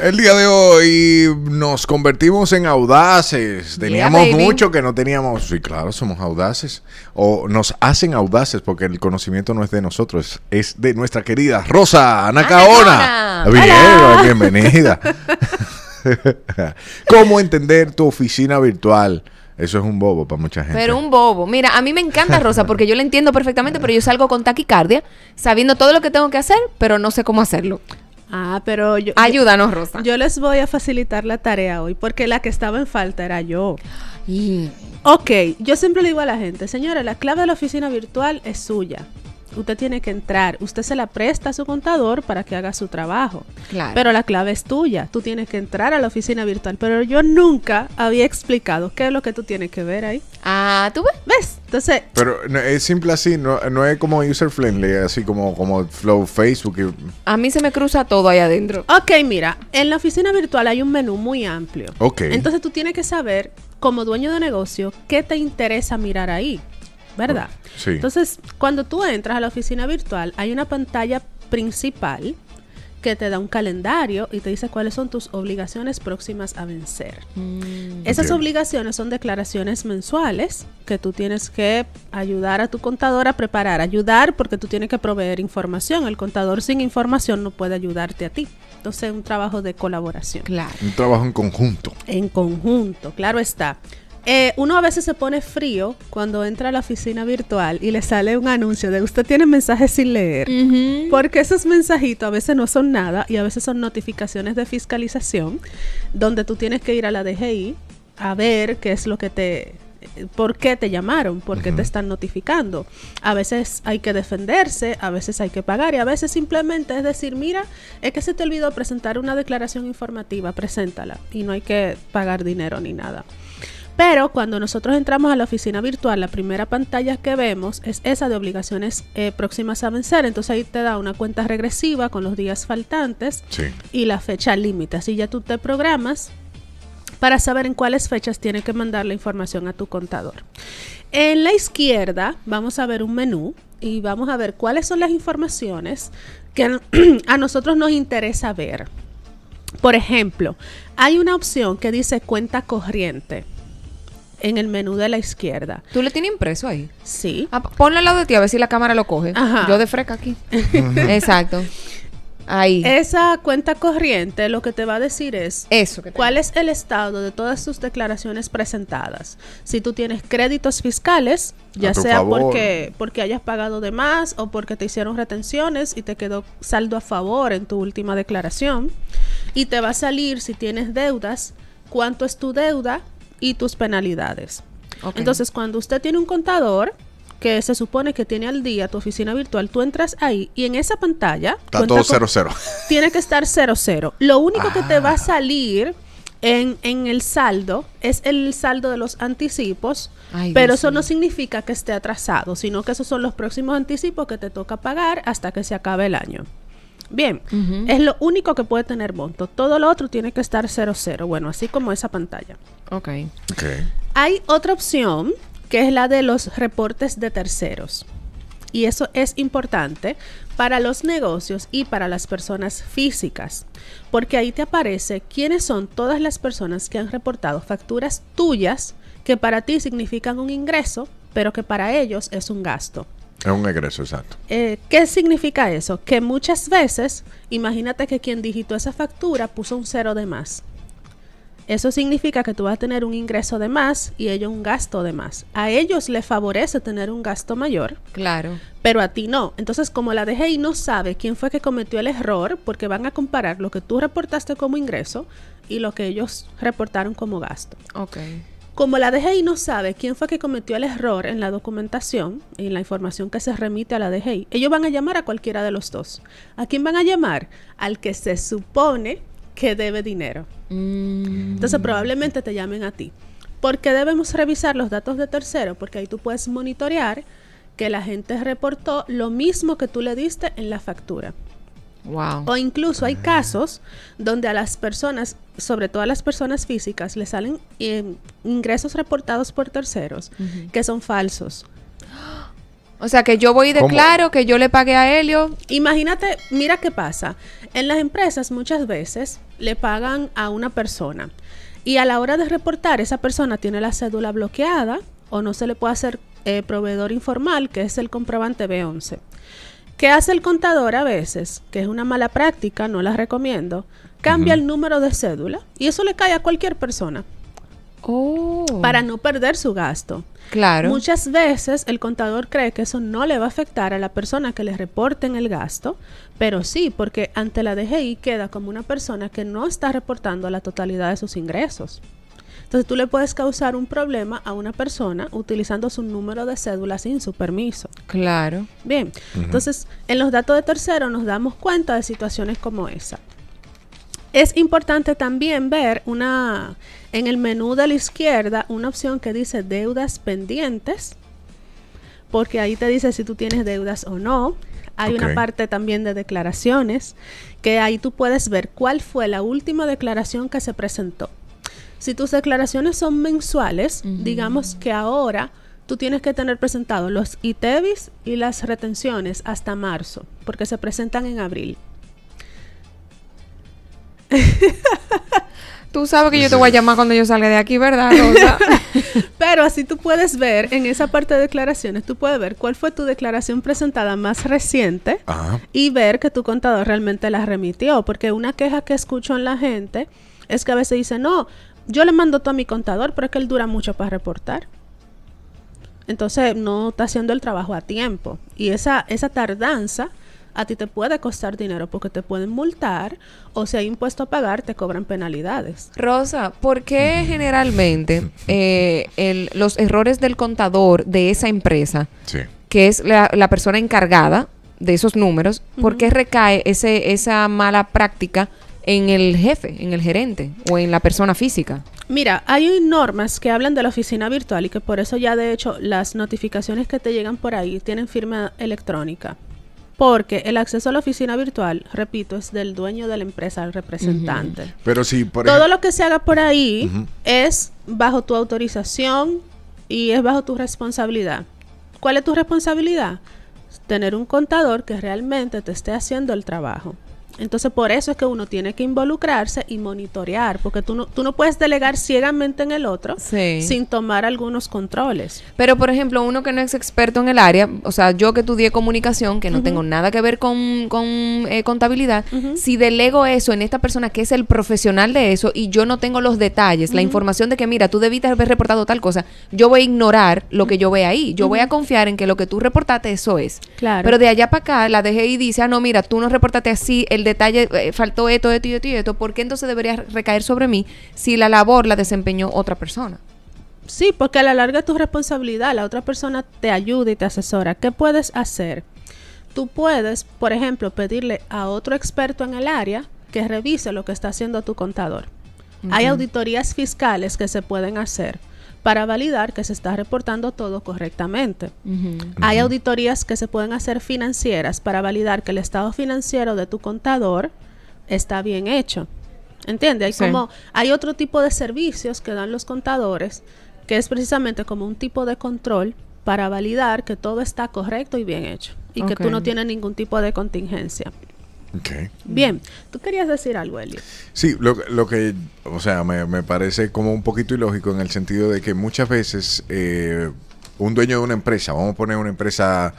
El día de hoy nos convertimos en audaces. Teníamos mucho que no teníamos. Sí, claro, somos audaces. O nos hacen audaces porque el conocimiento no es de nosotros, es de nuestra querida Rosa Anacaona. Ah, Bien, bienvenida. ¿Cómo entender tu oficina virtual? Eso es un bobo para mucha gente. Pero un bobo. Mira, a mí me encanta Rosa porque yo la entiendo perfectamente, pero yo salgo con taquicardia, sabiendo todo lo que tengo que hacer, pero no sé cómo hacerlo. Ah, pero yo... Ayúdanos, Rosa. Yo les voy a facilitar la tarea hoy, porque la que estaba en falta era yo. Okay. Ok, yo siempre le digo a la gente, señora, la clave de la oficina virtual es suya usted tiene que entrar. Usted se la presta a su contador para que haga su trabajo. Claro. Pero la clave es tuya. Tú tienes que entrar a la oficina virtual. Pero yo nunca había explicado qué es lo que tú tienes que ver ahí. Ah, ¿tú ves? ¿Ves? Entonces... Pero no, es simple así. No, es como user-friendly, así como, como Flow Facebook. A mí se me cruza todo ahí adentro. Ok, mira. En la oficina virtual hay un menú muy amplio. Ok. Entonces tú tienes que saber, como dueño de negocio, qué te interesa mirar ahí. ¿verdad? Sí. Entonces, cuando tú entras a la oficina virtual, hay una pantalla principal que te da un calendario y te dice cuáles son tus obligaciones próximas a vencer. Mm. Esas obligaciones son declaraciones mensuales que tú tienes que ayudar a tu contador a preparar, ayudar porque tú tienes que proveer información. El contador sin información no puede ayudarte a ti. Entonces un trabajo de colaboración. Claro. Un trabajo en conjunto. En conjunto, claro está. Eh, uno a veces se pone frío cuando entra a la oficina virtual y le sale un anuncio de usted tiene mensajes sin leer. Porque esos mensajitos a veces no son nada y a veces son notificaciones de fiscalización donde tú tienes que ir a la DGI a ver qué es lo que te por qué te llamaron, por qué te están notificando. A veces hay que defenderse, a veces hay que pagar y a veces simplemente es decir, mira, es que se te olvidó presentar una declaración informativa, preséntala y no hay que pagar dinero ni nada. Pero cuando nosotros entramos a la oficina virtual, la primera pantalla que vemos es esa de obligaciones eh, próximas a vencer. Entonces ahí te da una cuenta regresiva con los días faltantes y la fecha límite. Así ya tú te programas para saber en cuáles fechas tiene que mandar la información a tu contador. En la izquierda vamos a ver un menú y vamos a ver cuáles son las informaciones que a nosotros nos interesa ver. Por ejemplo, hay una opción que dice cuenta corriente en el menú de la izquierda. ¿Tú le tienes impreso ahí? Sí. Ah, Ponle ponlo al lado de ti a ver si la cámara lo coge. Ajá. Yo de freca aquí. Exacto. Ahí. Esa cuenta corriente lo que te va a decir es Eso que cuál es el estado de todas tus declaraciones presentadas. Si tú tienes créditos fiscales, ah, ya sea porque, porque hayas pagado de más o porque te hicieron retenciones y te quedó saldo a favor en tu última declaración. Y te va a salir si tienes deudas, cuánto es tu deuda y tus penalidades. Entonces, cuando usted tiene un contador que se supone que tiene al día tu oficina virtual, tú entras ahí y en esa pantalla... Está todo cero, Tiene que estar 00. Lo único que te va a ah. salir en, el saldo es el saldo de los anticipos, pero eso no significa que esté atrasado, sino que esos son los próximos anticipos que te toca pagar hasta que se acabe el año. Bien, es lo único que puede tener monto. Todo lo otro tiene que estar 00. Bueno, así como esa pantalla. Ok. Hay otra opción que es la de los reportes de terceros. Y eso es importante para los negocios y para las personas físicas, porque ahí te aparece quiénes son todas las personas que han reportado facturas tuyas que para ti significan un ingreso, pero que para ellos es un gasto un egreso, exacto. Eh, ¿Qué significa eso? Que muchas veces, imagínate que quien digitó esa factura puso un cero de más. Eso significa que tú vas a tener un ingreso de más y ellos un gasto de más. A ellos les favorece tener un gasto mayor. Claro. Pero a ti no. Entonces, como la DGI no sabe quién fue que cometió el error, porque van a comparar lo que tú reportaste como ingreso y lo que ellos reportaron como gasto. Ok. Como la DGI no sabe quién fue que cometió el error en la documentación, y en la información que se remite a la DGI, ellos van a llamar a cualquiera de los dos. ¿A quién van a llamar? Al que se supone que debe dinero. Mm. Entonces probablemente te llamen a ti. ¿Por qué debemos revisar los datos de tercero? Porque ahí tú puedes monitorear que la gente reportó lo mismo que tú le diste en la factura. O incluso hay casos donde a las personas, sobre todo a las personas físicas, le salen eh, ingresos reportados por terceros que son falsos. O sea, que yo voy y declaro que yo le pagué a Helio. Imagínate, mira qué pasa. En las empresas muchas veces le pagan a una persona y a la hora de reportar esa persona tiene la cédula bloqueada o no se le puede hacer eh, proveedor informal, que es el comprobante B11. ¿Qué hace el contador a veces? Que es una mala práctica, no la recomiendo. Cambia el número de cédula y eso le cae a cualquier persona. Oh. Para no perder su gasto. Claro. Muchas veces el contador cree que eso no le va a afectar a la persona que le reporten el gasto, pero sí, porque ante la DGI queda como una persona que no está reportando la totalidad de sus ingresos. Entonces tú le puedes causar un problema a una persona utilizando su número de cédula sin su permiso. Claro. Bien, entonces en los datos de tercero nos damos cuenta de situaciones como esa. Es importante también ver una en el menú de la izquierda una opción que dice deudas pendientes, porque ahí te dice si tú tienes deudas o no. Hay una parte también de declaraciones, que ahí tú puedes ver cuál fue la última declaración que se presentó. Si tus declaraciones son mensuales, digamos que ahora tú tienes que tener presentados los ITEVIS y las retenciones hasta marzo, porque se presentan en abril. Tú sabes que yo te voy a llamar cuando yo salga de aquí, ¿verdad, Rosa? Pero así tú puedes ver en esa parte de declaraciones, tú puedes ver cuál fue tu declaración presentada más reciente y ver que tu contador realmente la remitió. Porque una queja que escucho en la gente es que a veces dicen, no, yo le mando todo a mi contador, pero es que él dura mucho para reportar. Entonces no está haciendo el trabajo a tiempo. Y esa, esa tardanza a ti te puede costar dinero porque te pueden multar o si hay impuesto a pagar te cobran penalidades. Rosa, ¿por qué generalmente eh, los errores del contador de esa empresa, que es la, persona encargada de esos números, porque por qué recae ese, esa mala práctica? en el jefe, en el gerente o en la persona física? Mira, hay normas que hablan de la oficina virtual y que por eso ya de hecho las notificaciones que te llegan por ahí tienen firma electrónica. Porque el acceso a la oficina virtual, repito, es del dueño de la empresa, el representante. Pero si por Todo lo que se haga por ahí es bajo tu autorización y es bajo tu responsabilidad. ¿Cuál es tu responsabilidad? Tener un contador que realmente te esté haciendo el trabajo. Entonces por eso es que uno tiene que involucrarse y monitorear, porque tú no, tú no puedes delegar ciegamente en el otro sin tomar algunos controles. Pero por ejemplo, uno que no es experto en el área, o sea, yo que estudié comunicación, que no tengo nada que ver con, eh, contabilidad, si delego eso en esta persona que es el profesional de eso y yo no tengo los detalles, la información de que, mira, tú debiste haber reportado tal cosa, yo voy a ignorar lo que yo vea ahí, yo voy a confiar en que lo que tú reportaste, eso es. Claro. Pero de allá para acá, la DGI dice, ah, no, mira, tú no reportaste así, el detalle, eh, faltó esto, esto y esto esto, ¿por qué entonces debería recaer sobre mí si la labor la desempeñó otra persona? Sí, porque a la larga es tu responsabilidad, la otra persona te ayuda y te asesora. ¿Qué puedes hacer? Tú puedes, por ejemplo, pedirle a otro experto en el área que revise lo que está haciendo tu contador. Hay auditorías fiscales que se pueden hacer para validar que se está reportando todo correctamente. Hay auditorías que se pueden hacer financieras para validar que el estado financiero de tu contador está bien hecho. ¿Entiendes? Hay, como, hay otro tipo de servicios que dan los contadores, que es precisamente como un tipo de control para validar que todo está correcto y bien hecho y que tú no tienes ningún tipo de contingencia. Bien, tú querías decir algo, Eli. Sí, lo, que, o sea, me, parece como un poquito ilógico en el sentido de que muchas veces eh, un dueño de una empresa, vamos a poner una empresa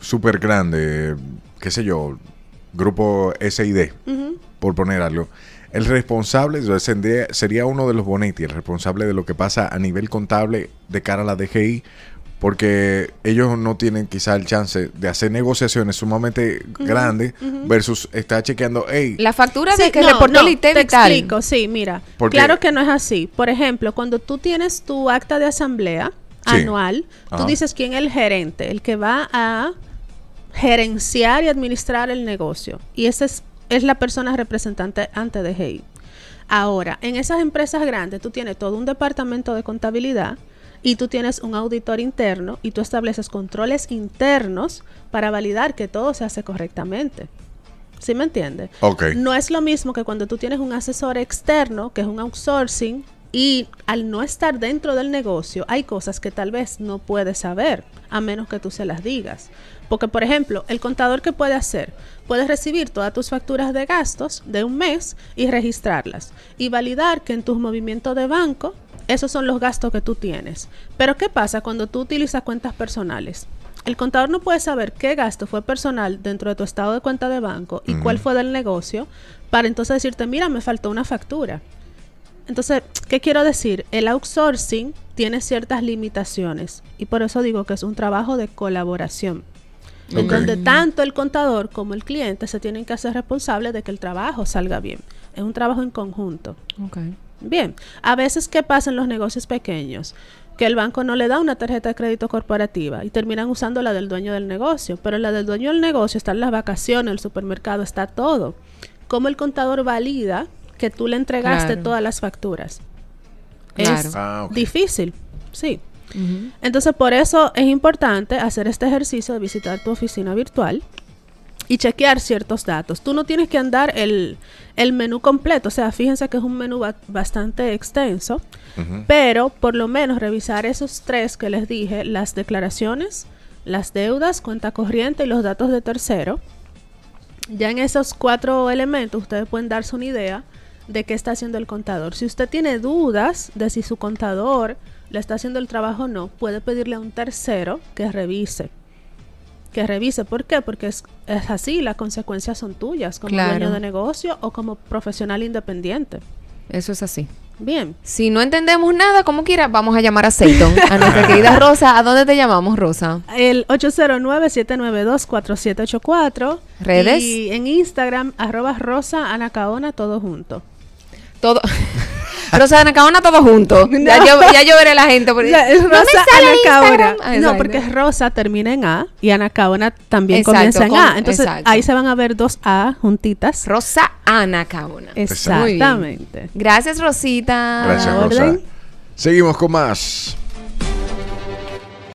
súper grande, qué sé yo, grupo SID, por poner algo, el responsable sería uno de los Bonetti, el responsable de lo que pasa a nivel contable de cara a la DGI, porque ellos no tienen quizá el chance de hacer negociaciones sumamente grandes versus está chequeando, hey, la factura de que no, reportó el te explico, sí, mira, claro que no es así. Por ejemplo, cuando tú tienes tu acta de asamblea anual, tú dices quién es el gerente, el que va a gerenciar y administrar el negocio y esa es, es la persona representante antes de Hey. Ahora, en esas empresas grandes tú tienes todo un departamento de contabilidad y tú tienes un auditor interno y tú estableces controles internos para validar que todo se hace correctamente. ¿Sí me entiendes? No es lo mismo que cuando tú tienes un asesor externo, que es un outsourcing, y al no estar dentro del negocio, hay cosas que tal vez no puedes saber, a menos que tú se las digas. Porque, por ejemplo, el contador que puede hacer, Puedes recibir todas tus facturas de gastos de un mes y registrarlas y validar que en tus movimientos de banco esos son los gastos que tú tienes. Pero ¿qué pasa cuando tú utilizas cuentas personales? El contador no puede saber qué gasto fue personal dentro de tu estado de cuenta de banco y cuál fue del negocio para entonces decirte, mira, me faltó una factura. Entonces, ¿qué quiero decir? El outsourcing tiene ciertas limitaciones y por eso digo que es un trabajo de colaboración. En donde tanto el contador como el cliente se tienen que hacer responsables de que el trabajo salga bien. Es un trabajo en conjunto. Bien, a veces ¿qué pasa en los negocios pequeños? Que el banco no le da una tarjeta de crédito corporativa y terminan usando la del dueño del negocio, pero la del dueño del negocio está en las vacaciones, el supermercado, está todo. ¿Cómo el contador valida que tú le entregaste todas las facturas? Es ah, difícil, sí. Entonces, por eso es importante hacer este ejercicio de visitar tu oficina virtual y chequear ciertos datos. Tú no tienes que andar el, el menú completo. O sea, fíjense que es un menú bastante extenso, pero por lo menos revisar esos tres que les dije, las declaraciones, las deudas, cuenta corriente y los datos de tercero. Ya en esos cuatro elementos ustedes pueden darse una idea de qué está haciendo el contador. Si usted tiene dudas de si su contador le está haciendo el trabajo o no, puede pedirle a un tercero que revise que revise. ¿Por qué? Porque es, así, las consecuencias son tuyas como dueño de negocio o como profesional independiente. Eso es así. Bien. Si no entendemos nada, como quiera, vamos a llamar a Seyton a nuestra querida Rosa. ¿A dónde te llamamos, Rosa? El 809-792-4784. Redes. Y en Instagram, arroba Rosa Anacaona, todo junto. Todo. Rosa Ana todos juntos. Ya, yo, ya la gente. Por... Rosa Anacaona. no, porque Rosa termina en A y Cabona también comienza en A. Entonces ahí se van a ver dos A juntitas. Rosa Ana Cabona. Exactamente. Gracias, Rosita. Gracias, Rosa. Seguimos con más.